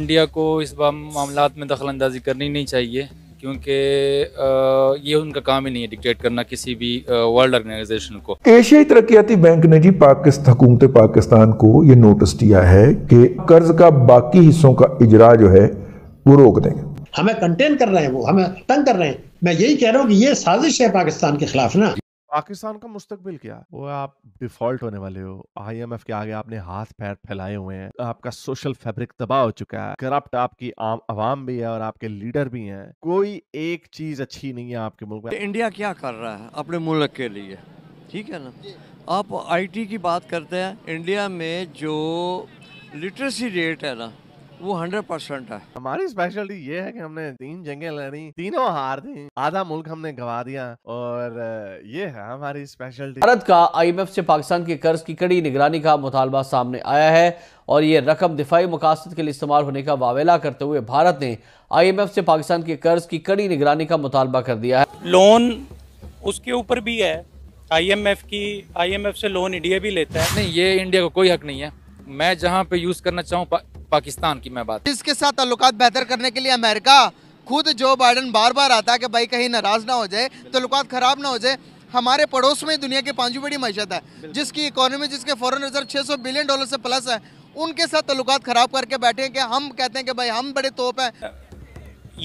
India को इस मामला में दखल अंदाजी करनी नहीं चाहिए क्योंकि ये उनका काम ही नहीं है डिक्टेट करना किसी भी वर्ल्ड ऑर्गेनाइजेशन को एशियाई तरक्याती बैंक ने जी पाकिस्तान पाकिस्तान को ये नोटिस दिया है कि कर्ज का बाकी हिस्सों का इजरा जो है वो रोक देंगे हमें कंटेन कर रहे हैं वो हमें तंग कर रहे हैं मैं यही कह रहा हूँ कि ये साजिश है पाकिस्तान के खिलाफ ना पाकिस्तान का मुस्तकबिल क्या वो आप डिफॉल्ट होने वाले हो आईएमएफ के आगे आपने हाथ पैर फैलाए हुए हैं आपका सोशल फैब्रिक तबाह हो चुका है करप्ट आपकी आम आवाम भी है और आपके लीडर भी हैं कोई एक चीज अच्छी नहीं है आपके मुल्क में इंडिया क्या कर रहा है अपने मुल्क के लिए ठीक है ना आप आईटी की बात करते हैं इंडिया में जो लिटरेसी रेट है ना वो हंड्रेड परसेंट है हमारी स्पेशलिटी ये है कि हमने तीन जंगे लड़ी तीनों हार दी आधा मुल्क हमने गवा दिया और ये है हमारी स्पेशलिटी भारत का आईएमएफ से पाकिस्तान के कर्ज की कड़ी निगरानी का मुतालबा सामने आया है और ये रकम दिफाई मकासद के लिए इस्तेमाल होने का वावेला करते हुए भारत ने एफ से पाकिस्तान के कर्ज की कड़ी निगरानी का मुतालबा कर दिया है लोन उसके ऊपर भी है एफ की एफ से लोन इंडिया भी लेता है नहीं ये इंडिया का को कोई हक नहीं है मैं जहाँ पे यूज़ करना चाहूँ पा, पाकिस्तान की मैं बात इसके साथ ताल्लुक बेहतर करने के लिए अमेरिका खुद जो बाइडन बार बार आता है कि भाई कहीं नाराज़ ना हो जाए ताल्लुक ख़राब ना हो जाए हमारे पड़ोस में दुनिया की पांचवी बड़ी मीशत है जिसकी इकोनॉमी जिसके फॉरन रिजर्व 600 बिलियन डॉलर से प्लस है उनके साथ तल्लुक ख़राब करके बैठे हैं कि हम कहते हैं कि भाई हम बड़े तोप हैं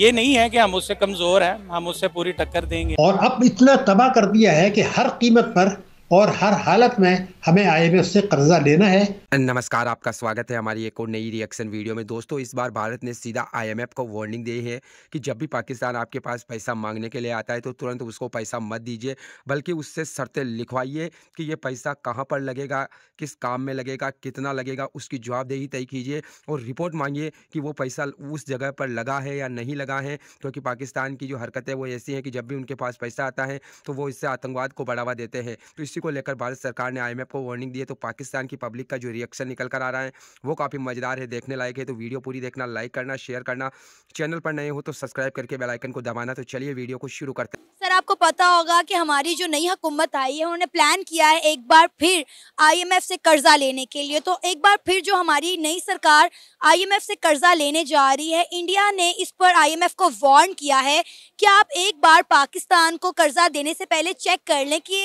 ये नहीं है कि हम उससे कमज़ोर हैं हम उससे पूरी टक्कर देंगे और अब इतना तबाह कर दिया है कि हर कीमत पर और हर हालत में हमें आईएमएफ से कर्जा लेना है नमस्कार आपका स्वागत है हमारी एक और नई रिएक्शन वीडियो में दोस्तों इस बार भारत ने सीधा आईएमएफ को वार्निंग दी है कि जब भी पाकिस्तान आपके पास पैसा मांगने के लिए आता है तो तुरंत उसको पैसा मत दीजिए बल्कि उससे शर्तें लिखवाइए कि ये पैसा कहाँ पर लगेगा किस काम में लगेगा कितना लगेगा उसकी जवाबदेही तय कीजिए और रिपोर्ट मांगिए कि वो पैसा उस जगह पर लगा है या नहीं लगा है क्योंकि पाकिस्तान की जो हरकतें वो ऐसी हैं कि जब भी उनके पास पैसा आता है तो वो इससे आतंकवाद को बढ़ावा देते हैं तो इसी इसी को लेकर भारत सरकार ने आई को वार्निंग दी है तो पाकिस्तान की पब्लिक का जो रिएक्शन निकल कर आ रहा है वो काफ़ी मज़ेदार है देखने लायक है तो वीडियो पूरी देखना लाइक करना शेयर करना चैनल पर नए हो तो सब्सक्राइब करके बेलाइकन को दबाना तो चलिए वीडियो को शुरू करते हैं सर आपको पता होगा कि हमारी जो नई हुकूमत आई है उन्होंने प्लान किया है एक बार फिर आईएमएफ से कर्जा लेने के लिए तो एक बार फिर जो हमारी नई सरकार आईएमएफ से कर्जा लेने जा रही है इंडिया ने इस पर आईएमएफ को वार्न किया है कि आप एक बार पाकिस्तान को कर्जा देने से पहले चेक कर लें कि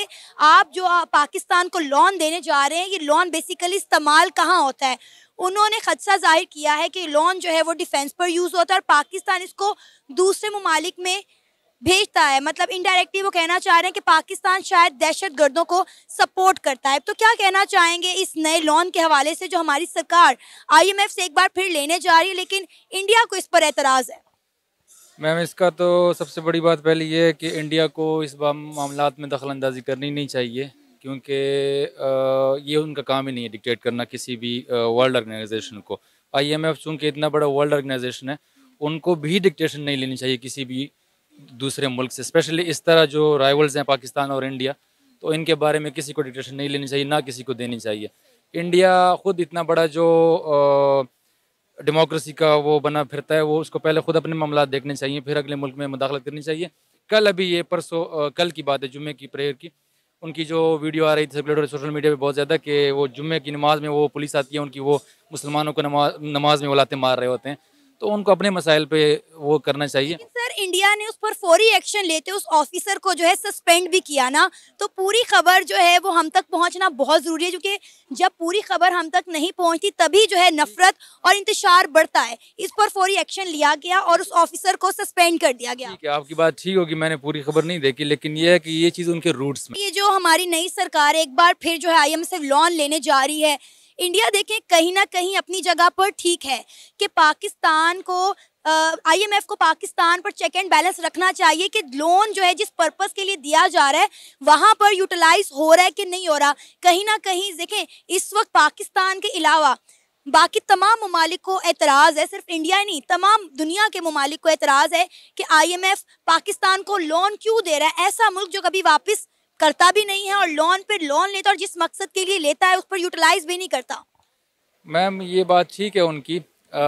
आप जो पाकिस्तान को लोन देने जा रहे हैं ये लोन बेसिकली इस्तेमाल कहाँ होता है उन्होंने खदशा जाहिर किया है कि लोन जो है वो डिफेंस पर यूज़ होता है और पाकिस्तान इसको दूसरे ममालिक में भेजता है मतलब इनडायरेक्टली वो कहना चाह रहे हैं कि पाकिस्तान शायद दहशत गर्दों को सपोर्ट करता है तो क्या कहना चाहेंगे इस नए लोन के हवाले से जो हमारी सरकार आईएमएफ से एक बार फिर लेने जा रही है लेकिन इंडिया को इस पर एतराज़ है मैम इसका तो सबसे बड़ी बात पहले ये है कि इंडिया को इस मामला में दखल अंदाजी करनी नहीं चाहिए क्योंकि ये उनका काम ही नहीं है डिक्टेट करना किसी भी वर्ल्ड ऑर्गेनाइजेशन को आईएमएफ चूंकि इतना बड़ा वर्ल्ड ऑर्गेनाइजेशन है उनको भी डिक्टेशन नहीं लेनी चाहिए किसी भी दूसरे मुल्क से स्पेशली इस तरह जो राइवल्स हैं पाकिस्तान और इंडिया तो इनके बारे में किसी को डिक्टेशन नहीं लेनी चाहिए ना किसी को देनी चाहिए इंडिया ख़ुद इतना बड़ा जो डेमोक्रेसी का वो बना फिरता है वो उसको पहले खुद अपने मामला देखने चाहिए फिर अगले मुल्क में मुदाखलत करनी चाहिए कल अभी ये परसों कल की बात है जुम्मे की प्रेयर की उनकी जो वीडियो आ रही थी सर्कुलेटर सोशल मीडिया पे बहुत ज़्यादा कि वो जुम्मे की नमाज़ में वो पुलिस आती है उनकी वो मुसलमानों को नमाज नमाज में वो लाते मार रहे होते हैं तो उनको अपने मसाइल पे वो करना चाहिए सर इंडिया ने उस पर फौरी एक्शन लेते उस ऑफिसर को जो है सस्पेंड भी किया ना तो पूरी खबर जो है वो हम तक पहुंचना बहुत ज़रूरी है क्योंकि जब पूरी खबर हम तक नहीं पहुंचती तभी जो है नफरत और इंतजार बढ़ता है इस पर फौरी एक्शन लिया गया और उस ऑफिसर को सस्पेंड कर दिया गया ठीक है आपकी बात ठीक होगी मैंने पूरी खबर नहीं देखी लेकिन ये है की ये चीज़ उनके रूट ये जो हमारी नई सरकार एक बार फिर जो है आई लोन लेने जा रही है इंडिया देखें कहीं ना कहीं अपनी जगह पर ठीक है कि पाकिस्तान को आईएमएफ को पाकिस्तान पर चेक एंड बैलेंस रखना चाहिए कि लोन जो है जिस पर्पस के लिए दिया जा रहा है वहाँ पर यूटिलाइज हो रहा है कि नहीं हो रहा कहीं ना कहीं देखें इस वक्त पाकिस्तान के अलावा बाकी तमाम ममालिक को एतराज़ है सिर्फ इंडिया नहीं तमाम दुनिया के ममालिक को एतराज़ है कि आईएमएफ पाकिस्तान को लोन क्यों दे रहा है ऐसा मुल्क जो कभी वापस करता भी नहीं है और लोन पे लोन लेता और जिस मकसद के लिए लेता है उस पर यूटिलाइज भी नहीं करता मैम ये बात ठीक है उनकी आ,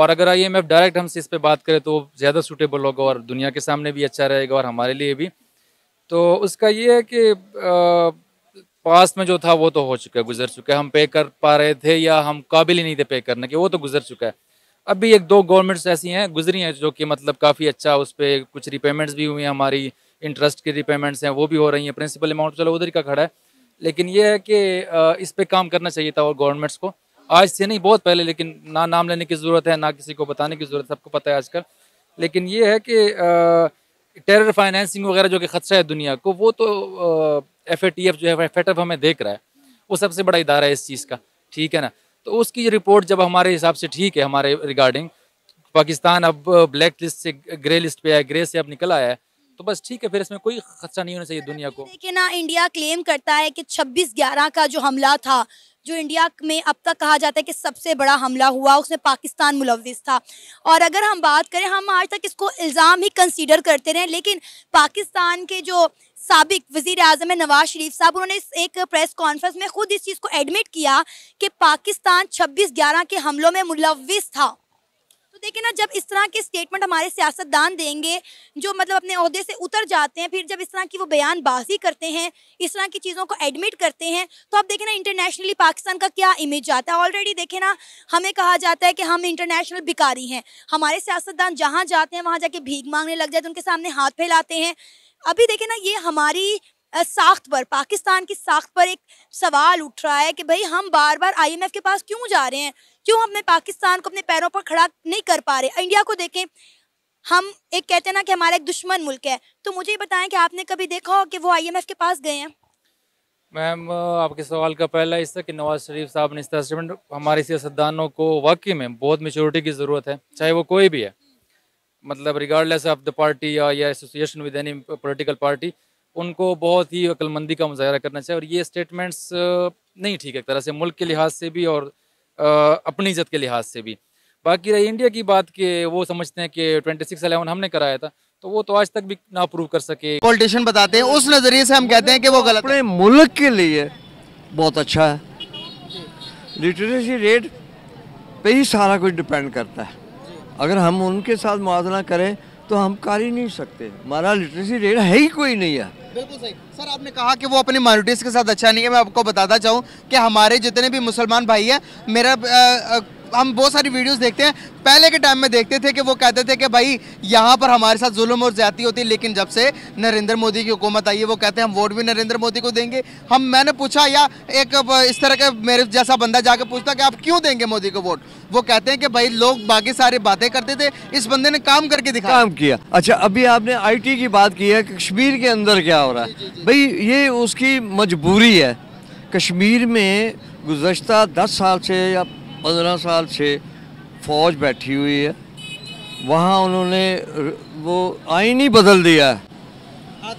और अगर आई एम डायरेक्ट हमसे इस पर बात करें तो ज़्यादा सूटेबल होगा और दुनिया के सामने भी अच्छा रहेगा और हमारे लिए भी तो उसका ये है कि पास पास्ट में जो था वो तो हो चुका है गुजर चुका है हम पे कर पा रहे थे या हम काबिल ही नहीं थे पे करने के वो तो गुजर चुका है अभी एक दो गवर्नमेंट्स ऐसी हैं गुजरी हैं जो कि मतलब काफ़ी अच्छा उस पर कुछ रिपेमेंट्स भी हुई हैं हमारी इंटरेस्ट की रिपेमेंट्स हैं वो भी हो रही हैं प्रिंसिपल अमाउंट चलो उधर का खड़ा है लेकिन ये है कि इस पर काम करना चाहिए था और गवर्नमेंट्स को आज से नहीं बहुत पहले लेकिन ना नाम लेने की ज़रूरत है ना किसी को बताने की ज़रूरत सबको पता है आजकल लेकिन ये है कि टेरर फाइनेंसिंग वगैरह जो कि खदशा है दुनिया को वो तो एफ जो है एफ हमें देख रहा है वो सबसे बड़ा इदारा है इस चीज़ का ठीक है ना तो उसकी रिपोर्ट जब हमारे हिसाब से ठीक है हमारे रिगार्डिंग पाकिस्तान अब ब्लैक लिस्ट से ग्रे लिस्ट पे आया ग्रे से अब निकल आया है तो बस ठीक है फिर इसमें कोई खर्चा नहीं होना चाहिए दुनिया को लेकिन इंडिया क्लेम करता है कि छब्बीस ग्यारह का जो हमला था जो इंडिया में अब तक कहा जाता है कि सबसे बड़ा हमला हुआ उसमें पाकिस्तान मुलविस था और अगर हम बात करें हम आज तक इसको इल्ज़ाम ही कंसीडर करते रहे लेकिन पाकिस्तान के जो सबक वज़ी अजम नवाज शरीफ साहब उन्होंने इस एक प्रेस कॉन्फ्रेंस में ख़ुद इस चीज़ को एडमिट किया कि पाकिस्तान छब्बीस ग्यारह के हमलों में मुलविस था देखिए ना जब इस तरह के स्टेटमेंट हमारे सियासतदान देंगे जो मतलब अपने अहदे से उतर जाते हैं फिर जब इस तरह की वो बयानबाजी करते हैं इस तरह की चीज़ों को एडमिट करते हैं तो आप देखें ना इंटरनेशनली पाकिस्तान का क्या इमेज जाता है ऑलरेडी देखें ना हमें कहा जाता है कि हम इंटरनेशनल भिकारी हैं हमारे सियासतदान जहाँ जाते हैं वहाँ जाके भीख मांगने लग जाते हैं उनके सामने हाथ फैलाते हैं अभी देखें ना ये हमारी साख्त पर पाकिस्तान की साख्त पर एक सवाल उठ रहा है कि भाई हम बार बार आईएमएफ के पास क्यों जा रहे हैं क्यों अपने पाकिस्तान को अपने पैरों पर खड़ा नहीं कर पा रहे इंडिया को देखें हम एक कहते हैं ना कि हमारा एक दुश्मन मुल्क है तो मुझे बताएं कि आपने कभी देखा हो कि वो आईएमएफ के पास गए हैं मैम आपके सवाल का पहला हिस्सा कि नवाज शरीफ साहब ने इस्टेबलिशमेंट हमारे सियासतदानों को वाकई में बहुत मेचोरिटी की ज़रूरत है चाहे वो कोई भी है मतलब रिगार्डलेस ऑफ द पार्टी या association with any political party उनको बहुत ही अक्लमंदी का मुजाहरा करना चाहिए और ये स्टेटमेंट्स नहीं ठीक है एक तरह से मुल्क के लिहाज से भी और अपनी इज़्ज़त के लिहाज से भी बाकी रही इंडिया की बात के वो समझते हैं कि ट्वेंटी सिक्स अलेवन हमने कराया था तो वो तो आज तक भी ना प्रूव कर सके पॉलिटिशियन बताते हैं उस नज़रिए से हम कहते हैं कि वो गलत अपने मुल्क के लिए बहुत अच्छा है लिटरेसी रेट पे ही सारा कुछ डिपेंड करता है अगर हम उनके साथ मुआजना करें तो हम कर ही नहीं सकते हमारा लिटरेसी रेट है ही कोई नहीं है बिल्कुल सही सर आपने कहा कि वो अपनी माइनॉरिटीज़ के साथ अच्छा नहीं है मैं आपको बताता चाहूँ कि हमारे जितने भी मुसलमान भाई हैं मेरा आ, आ, हम बहुत सारी वीडियोस देखते हैं पहले के टाइम में देखते थे कि वो कहते थे कि भाई यहाँ पर हमारे साथ जुल्म और ज्यादा होती है लेकिन जब से नरेंद्र मोदी की हुकूमत आई है वो कहते हैं हम वोट भी नरेंद्र मोदी को देंगे हम मैंने पूछा या एक इस तरह के मेरे जैसा बंदा जाके पूछता कि आप क्यों देंगे मोदी को वोट वो कहते हैं कि भाई लोग बाकी सारी बातें करते थे इस बंदे ने काम करके दिखा काम किया अच्छा अभी आपने आई की बात की है कश्मीर के अंदर क्या हो रहा है भाई ये उसकी मजबूरी है कश्मीर में गुज्त दस साल से या पंद्रह साल से फ़ौज बैठी हुई है वहाँ उन्होंने वो आइन ही बदल दिया है हाँ,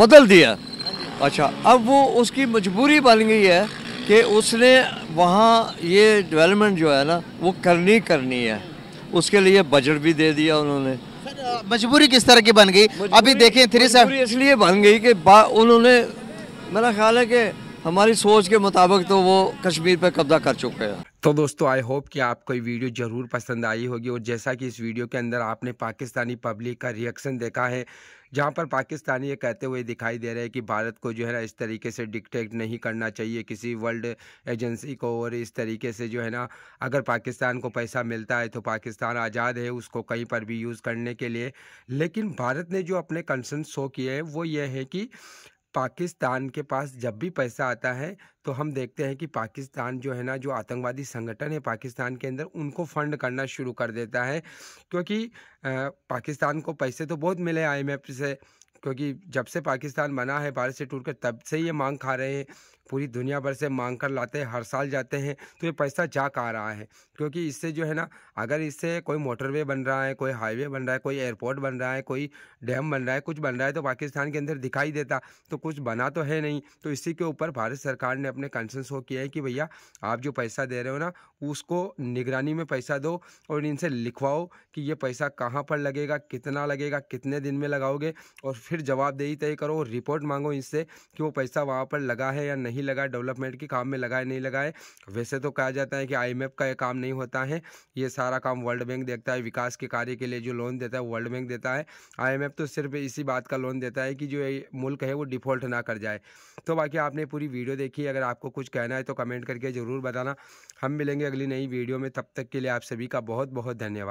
बदल दिया हाँ अच्छा अब वो उसकी मजबूरी बन गई है कि उसने वहाँ ये डेवलपमेंट जो है ना वो करनी करनी है उसके लिए बजट भी दे दिया उन्होंने मजबूरी किस तरह की बन गई अभी देखें थ्री सेवन इसलिए बन गई कि उन्होंने मेरा ख्याल है कि हमारी सोच के मुताबिक तो वो कश्मीर पर कब्जा कर चुके हैं तो दोस्तों आई होप कि आपको ये वीडियो ज़रूर पसंद आई होगी और जैसा कि इस वीडियो के अंदर आपने पाकिस्तानी पब्लिक का रिएक्शन देखा है जहां पर पाकिस्तानी ये कहते हुए दिखाई दे रहे हैं कि भारत को जो है ना इस तरीके से डिक्टेट नहीं करना चाहिए किसी वर्ल्ड एजेंसी को और इस तरीके से जो है ना अगर पाकिस्तान को पैसा मिलता है तो पाकिस्तान आज़ाद है उसको कहीं पर भी यूज़ करने के लिए लेकिन भारत ने जो अपने कंसर्न शो किए हैं वो ये है कि पाकिस्तान के पास जब भी पैसा आता है तो हम देखते हैं कि पाकिस्तान जो है ना जो आतंकवादी संगठन है पाकिस्तान के अंदर उनको फंड करना शुरू कर देता है क्योंकि पाकिस्तान को पैसे तो बहुत मिले आईएमएफ से क्योंकि जब से पाकिस्तान बना है भारत से टूट कर तब से ये मांग खा रहे हैं पूरी दुनिया भर से मांग कर लाते हैं हर साल जाते हैं तो ये पैसा जा आ रहा है क्योंकि इससे जो है ना अगर इससे कोई मोटरवे बन रहा है कोई हाईवे बन रहा है कोई एयरपोर्ट बन रहा है कोई डैम बन रहा है कुछ बन रहा है तो पाकिस्तान के अंदर दिखाई देता तो कुछ बना तो है नहीं तो इसी के ऊपर भारत सरकार ने अपने कंसर्न शो किया है कि भैया आप जो पैसा दे रहे हो ना उसको निगरानी में पैसा दो और इनसे लिखवाओ कि ये पैसा कहाँ पर लगेगा कितना लगेगा कितने दिन में लगाओगे और फिर जवाबदेही तय करो रिपोर्ट मांगो इनसे कि वो पैसा वहाँ पर लगा है या नहीं नहीं लगाए डेवलपमेंट के काम में लगाए नहीं लगाए वैसे तो कहा जाता है कि आईएमएफ का ये काम नहीं होता है ये सारा काम वर्ल्ड बैंक देखता है विकास के कार्य के लिए जो लोन देता है वर्ल्ड बैंक देता है आई तो सिर्फ इसी बात का लोन देता है कि जो मुल्क है वो डिफ़ॉल्ट ना कर जाए तो बाकी आपने पूरी वीडियो देखी अगर आपको कुछ कहना है तो कमेंट करके ज़रूर बताना हम मिलेंगे अगली नई वीडियो में तब तक के लिए आप सभी का बहुत बहुत धन्यवाद